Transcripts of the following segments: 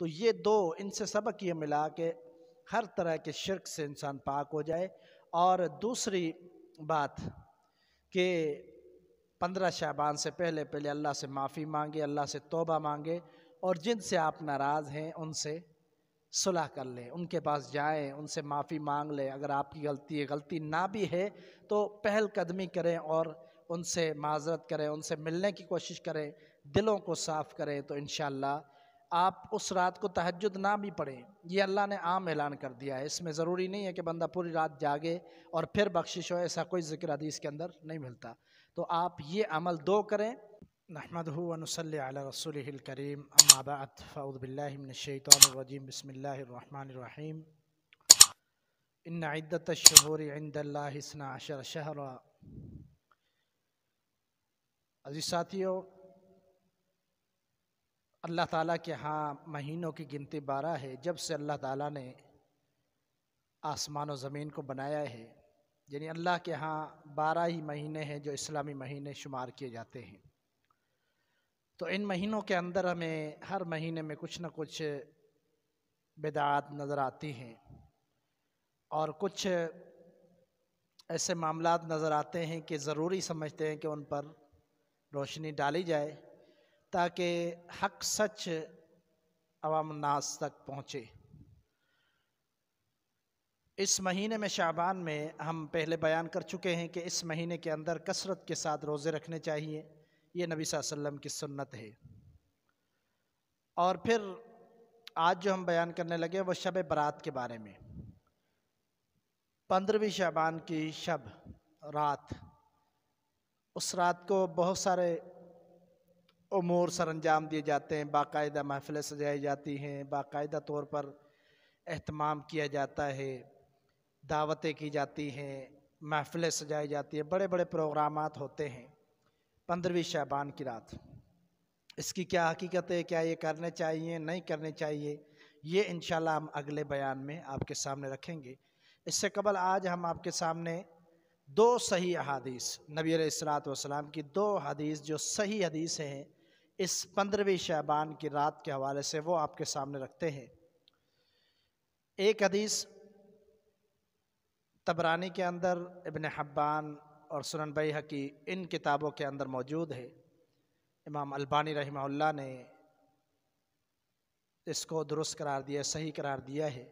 तो ये दो इनसे सबक ये मिला कि हर तरह के शिरक से इंसान पाक हो जाए और दूसरी बात कि पंद्रह शाबान से पहले पहले अल्लाह से माफ़ी मांगे अल्लाह से तोबा मांगे और जिनसे आप नाराज़ हैं उनसे सुलह कर लें उनके पास जाएं उनसे माफ़ी मांग लें अगर आपकी गलती है गलती ना भी है तो पहल कदमी करें और उनसे माजरत करें उनसे मिलने की कोशिश करें दिलों को साफ़ करें तो इन आप उस रात को तहजद ना भी पढ़ें ये अल्लाह ने आम ऐलान कर दिया है इसमें ज़रूरी नहीं है कि बंदा पूरी रात जागे और फिर बख्शिश हो ऐसा कोई जिक्र हदीस के अंदर नहीं मिलता तो आप ये अमल दो करें नहमद वनसल रसूल करीम अम्माबात बसमीम इन इद्दत शहूर शहर अजी साथियों अल्लाह ताला के यहाँ महीनों की गिनती बारह है जब से अल्लाह ताला ने आसमान और ज़मीन को बनाया है यानी अल्लाह के यहाँ बारह ही महीने हैं जो इस्लामी महीने शुमार किए जाते हैं तो इन महीनों के अंदर हमें हर महीने में कुछ ना कुछ बेदात नज़र आती हैं और कुछ ऐसे मामला नज़र आते हैं कि ज़रूरी समझते हैं कि उन पर रोशनी डाली जाए ताकि हक सच अवाम नाज तक पहुँचे इस महीने में शाबान में हम पहले बयान कर चुके हैं कि इस महीने के अंदर कसरत के साथ रोज़े रखने चाहिए ये नबी वसम की सुन्नत है और फिर आज जो हम बयान करने लगे वह शब बारात के बारे में पंद्रहवीं शाबान की शब रात उस रात को बहुत सारे अमूर सर अंजाम दिए जाते हैं बाकायदा महफ़िलें सजाई जाती हैं बाकायदा तौर पर अहतमाम किया जाता है दावतें की जाती हैं महफ़िलें सजाई जाती हैं बड़े बड़े प्रोग्राम होते हैं पंद्रहवीं शाबान की रात इसकी क्या हकीकत है क्या ये करने चाहिए नहीं करने चाहिए ये इन हम अगले बयान में आपके सामने रखेंगे इससे कबल आज हम आपके सामने दो सही अहादीस नबी सलात वसलाम की दो हदीस जो सही हदीस हैं इस पंद्रहवीं शहबान की रात के हवाले से वो आपके सामने रखते हैं एक हदीस तबरानी के अंदर इबन हब्बान और सुनन बई हकी इन किताबों के अंदर मौजूद है इमाम अल्बानी रहमल्ला ने इसको दुरुस्त करार दिया सही करार दिया है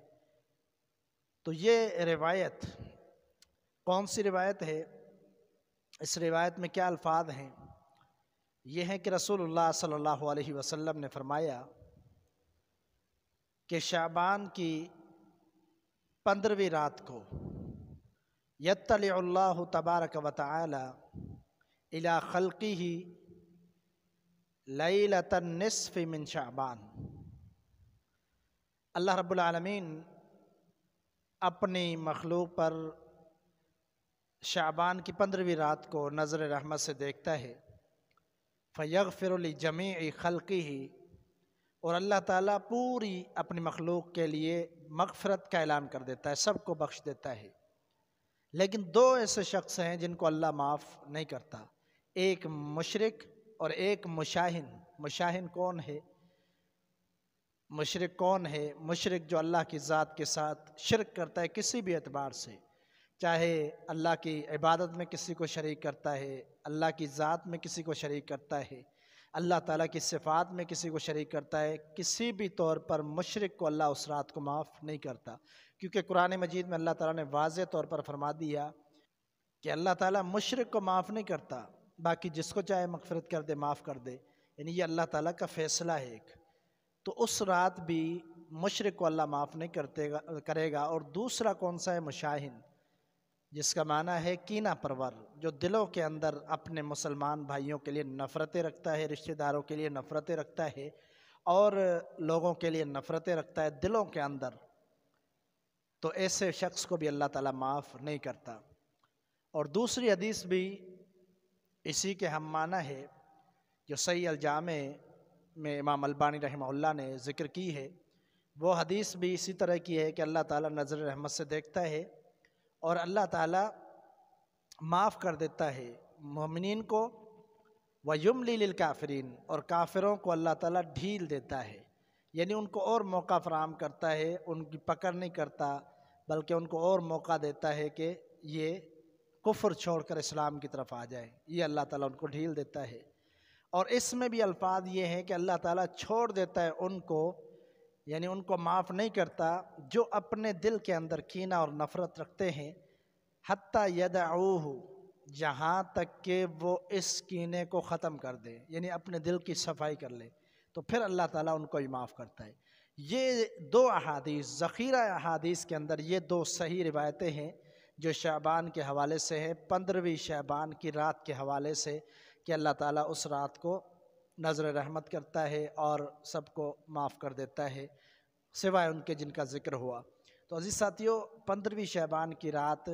तो ये रिवायत कौन सी रिवायत है इस रिवायत में क्या अल्फाज हैं ये हैं कि रसूलुल्लाह सल्लल्लाहु अलैहि वसल्लम ने फरमाया कि शाबान की पंद्रहवीं रात को यत्तल्लाह तबारक व ताली इला खलकी ही लई लतनसफ़ मिन शाबान अल्लाह रब्लमीन अपनी मखलूक पर शाबान की पंद्रहवीं रात को नज़र रहमत से देखता है फ़ैग फिर जमी खलकी ही और अल्लाह ताला पूरी अपनी मखलूक के लिए मगफरत का ऐलान कर देता है सबको बख्श देता है लेकिन दो ऐसे शख्स हैं जिनको अल्लाह माफ़ नहीं करता एक मशरक और एक मुशाहन मुशाहन कौन है मशरक कौन है मशरक जो अल्लाह की ज़ात के साथ शिरक करता है किसी भी एतबार से चाहे अल्लाह की इबादत में किसी को शरीक करता है अल्लाह की ज़ात में किसी को शरीक करता है अल्लाह ताला की सिफात में किसी को शरीक करता है किसी भी तौर पर मशरक को अल्लाह उस रात को माफ़ नहीं करता क्योंकि कुरान मजीद में अल्लाह ताला ने वाज तौर पर फरमा दिया कि अल्लाह ताला मशरक को माफ़ नहीं करता बाकी जिसको चाहे मगफरत कर दे माफ़ कर दे यानी ये अल्लाह ताला का फ़ैसला है एक तो उस रात भी मशरक को अल्लाह माफ़ नहीं करते करेगा और दूसरा कौन सा है मुशाहिन जिसका माना है कीना परवर जो दिलों के अंदर अपने मुसलमान भाइयों के लिए नफ़रतें रखता है रिश्तेदारों के लिए नफ़रतें रखता है और लोगों के लिए नफ़रतें रखता है दिलों के अंदर तो ऐसे शख्स को भी अल्लाह ताला माफ़ नहीं करता और दूसरी हदीस भी इसी के हम माना है जो सही अलजाम में इमाम अलबानी रहमल्ला ने ज़िक्र की है वो हदीस भी इसी तरह की है कि अल्लाह ताला नज़र रहमत से देखता है और अल्लाह ताला माफ़ कर देता है ममिन को वयुम लील काफरीन और काफिरों को अल्लाह ताला ढील देता है यानी उनको और मौका फराम करता है उनकी पकड़ नहीं करता बल्कि उनको और मौका देता है कि ये कुफर छोड़कर इस्लाम की तरफ आ जाए ये अल्लाह ताला उनको ढील देता है और इसमें भी अल्फाज ये हैं कि अल्लाह ताला छोड़ देता है उनको यानी उनको माफ़ नहीं करता जो अपने दिल के अंदर कीना और नफ़रत रखते हैं हती यद जहाँ तक कि वो इस कीने को ख़त्म कर दे यानी अपने दिल की सफाई कर ले तो फिर अल्लाह ताला उनको ही माफ़ करता है ये दो अहादीस ज़ख़ीरा अहादीस के अंदर ये दो सही रिवायतें हैं जो शाबान के हवाले से है पंद्रहवीं शाबान की रात के हवाले से कि अल्लाह ताला उस रात को नज़र रहमत करता है और सबको माफ़ कर देता है सिवाय उनके जिनका ज़िक्र हुआ तो अज़ीज़ साथियों पंद्रहवीं शहबान की रात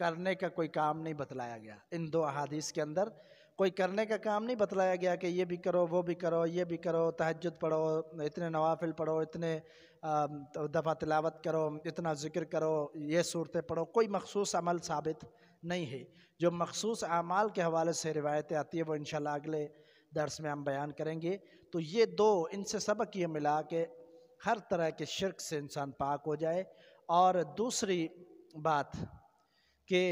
करने का कोई काम नहीं बतलाया गया इन दो अहादीस के अंदर कोई करने का काम नहीं बतलाया गया कि ये भी करो वो भी करो ये भी करो तहजद पढ़ो इतने नवाफिल पढ़ो इतने दफ़ा तिलावत करो इतना ज़िक्र करो ये सूरतें पढ़ो कोई मखसूस अमल साबित नहीं है जो मखसूस अमाल के हवाले से रिवायतें आती है वो इन अगले दर्स में हम बयान करेंगे तो ये दो इनसे सबक ये मिला के हर तरह के शिरक से इंसान पाक हो जाए और दूसरी बात कि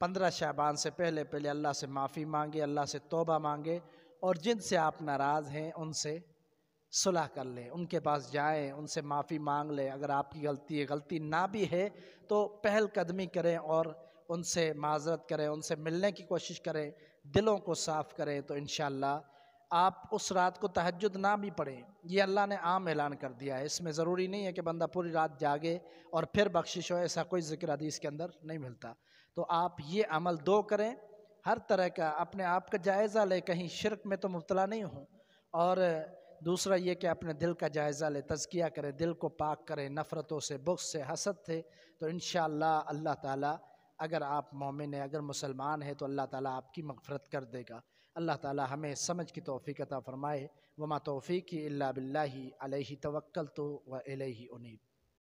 पंद्रह शाबान से पहले पहले अल्लाह से माफ़ी मांगे अल्लाह से तोबा मांगे और जिनसे आप नाराज़ हैं उनसे सुलह कर लें उनके पास जाएं उनसे माफ़ी मांग लें अगर आपकी गलती है गलती ना भी है तो पहल कदमी करें और उनसे माजरत करें उनसे मिलने की कोशिश करें दिलों को साफ़ करें तो इन आप उस रात को तहजद ना भी पढ़ें ये अल्लाह ने आम ऐलान कर दिया है इसमें ज़रूरी नहीं है कि बंदा पूरी रात जागे और फिर बख्शिश हो ऐसा कोई ज़िक्र हदीस के अंदर नहीं मिलता तो आप ये अमल दो करें हर तरह का अपने आप का जायज़ा लें कहीं शिरक में तो मुबतला नहीं हों और दूसरा ये कि अपने दिल का जायज़ा लें तजकिया करें दिल को पाक करें नफ़रतों से बुख से हसद थे तो इन अल्लाह ताली अगर आप मोमिन हैं अगर मुसलमान हैं तो अल्लाह ताला आपकी मगफरत कर देगा अल्लाह ताला हमें समझ की तोफ़ी अता फ़रमाए वमा तोफ़ी की अल्ला बिल्ला अलही तवक्ल तो व अलही उनीब